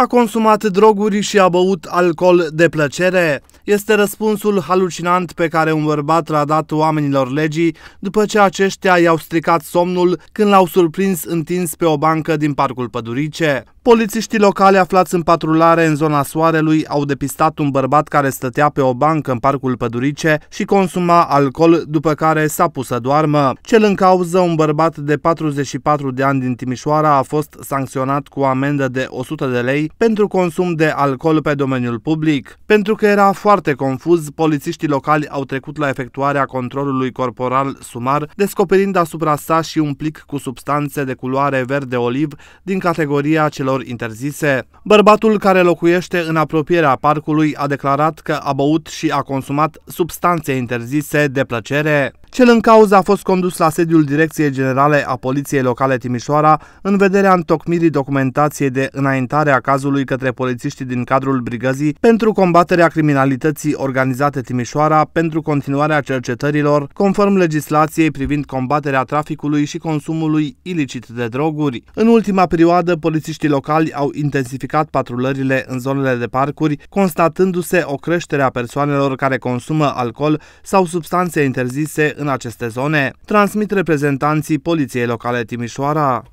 a consumat droguri și a băut alcool de plăcere este răspunsul halucinant pe care un bărbat l-a dat oamenilor legii după ce aceștia i-au stricat somnul când l-au surprins întins pe o bancă din parcul pădurice. Polițiștii locale aflați în patrulare în zona soarelui au depistat un bărbat care stătea pe o bancă în parcul Pădurice și consuma alcool, după care s-a pus să doarmă. Cel în cauză, un bărbat de 44 de ani din Timișoara, a fost sancționat cu o amendă de 100 de lei pentru consum de alcool pe domeniul public. Pentru că era foarte foarte confuz, polițiștii locali au trecut la efectuarea controlului corporal sumar, descoperind asupra sa și un plic cu substanțe de culoare verde-oliv din categoria celor interzise. Bărbatul care locuiește în apropierea parcului a declarat că a băut și a consumat substanțe interzise de plăcere. Cel în cauză a fost condus la sediul Direcției Generale a Poliției Locale Timișoara în vederea întocmirii documentației de înaintare a cazului către polițiștii din cadrul brigăzii pentru combaterea criminalității organizate Timișoara pentru continuarea cercetărilor conform legislației privind combaterea traficului și consumului ilicit de droguri. În ultima perioadă, polițiștii locali au intensificat patrulările în zonele de parcuri, constatându-se o creștere a persoanelor care consumă alcool sau substanțe interzise în aceste zone, transmit reprezentanții Poliției Locale Timișoara.